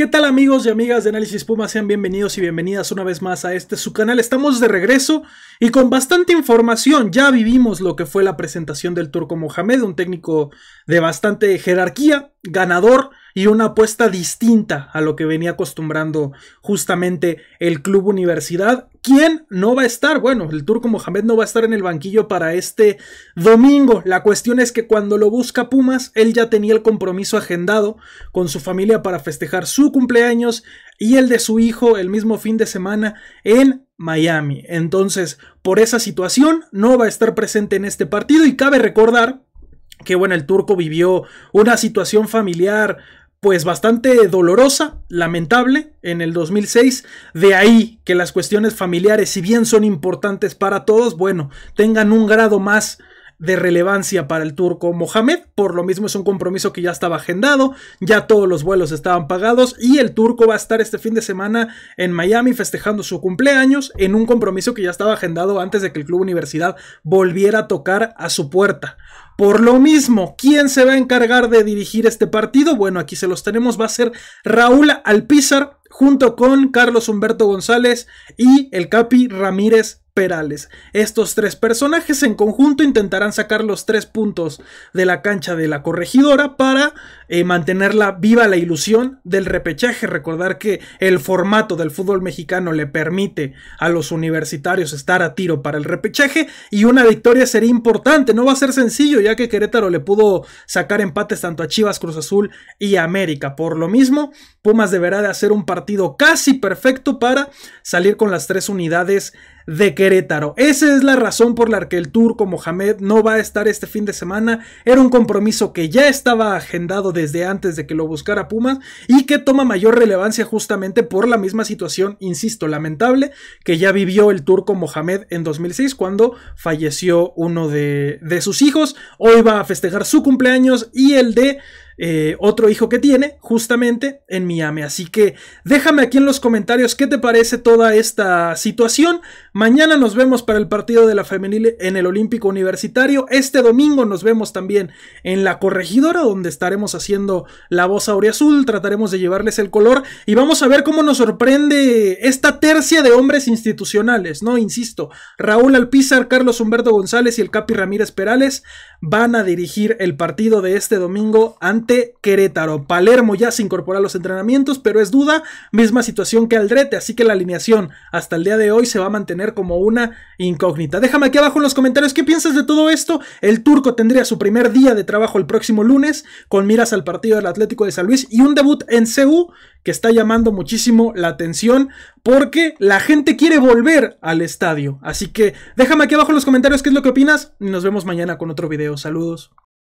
¿Qué tal amigos y amigas de Análisis Puma? Sean bienvenidos y bienvenidas una vez más a este su canal. Estamos de regreso y con bastante información. Ya vivimos lo que fue la presentación del turco Mohamed, un técnico de bastante jerarquía, ganador y una apuesta distinta a lo que venía acostumbrando justamente el club universidad. ¿Quién no va a estar? Bueno, el turco Mohamed no va a estar en el banquillo para este domingo. La cuestión es que cuando lo busca Pumas, él ya tenía el compromiso agendado con su familia para festejar su cumpleaños y el de su hijo el mismo fin de semana en Miami. Entonces, por esa situación, no va a estar presente en este partido y cabe recordar que bueno, el turco vivió una situación familiar pues bastante dolorosa, lamentable, en el 2006. De ahí que las cuestiones familiares, si bien son importantes para todos, bueno, tengan un grado más de relevancia para el turco Mohamed. Por lo mismo es un compromiso que ya estaba agendado, ya todos los vuelos estaban pagados y el turco va a estar este fin de semana en Miami festejando su cumpleaños en un compromiso que ya estaba agendado antes de que el club universidad volviera a tocar a su puerta. Por lo mismo, ¿quién se va a encargar de dirigir este partido? Bueno, aquí se los tenemos, va a ser Raúl Alpizar junto con Carlos Humberto González y el Capi Ramírez estos tres personajes en conjunto intentarán sacar los tres puntos de la cancha de la corregidora para eh, mantenerla viva la ilusión del repechaje. Recordar que el formato del fútbol mexicano le permite a los universitarios estar a tiro para el repechaje y una victoria sería importante. No va a ser sencillo ya que Querétaro le pudo sacar empates tanto a Chivas, Cruz Azul y América. Por lo mismo, Pumas deberá de hacer un partido casi perfecto para salir con las tres unidades de Querétaro. Esa es la razón por la que el turco Mohamed no va a estar este fin de semana. Era un compromiso que ya estaba agendado desde antes de que lo buscara Pumas y que toma mayor relevancia justamente por la misma situación, insisto, lamentable que ya vivió el turco Mohamed en 2006 cuando falleció uno de, de sus hijos. Hoy va a festejar su cumpleaños y el de eh, otro hijo que tiene, justamente en Miami. Así que déjame aquí en los comentarios qué te parece toda esta situación. Mañana nos vemos para el partido de la femenil en el Olímpico Universitario. Este domingo nos vemos también en la corregidora, donde estaremos haciendo la voz azul, Trataremos de llevarles el color y vamos a ver cómo nos sorprende esta tercia de hombres institucionales, ¿no? Insisto, Raúl Alpizar, Carlos Humberto González y el Capi Ramírez Perales van a dirigir el partido de este domingo ante Querétaro. Palermo ya se incorpora a los entrenamientos, pero es duda, misma situación que Aldrete, así que la alineación hasta el día de hoy se va a mantener como una incógnita. Déjame aquí abajo en los comentarios qué piensas de todo esto. El turco tendría su primer día de trabajo el próximo lunes, con miras al partido del Atlético de San Luis y un debut en CU que está llamando muchísimo la atención porque la gente quiere volver al estadio. Así que déjame aquí abajo en los comentarios qué es lo que opinas y nos vemos mañana con otro video. Saludos.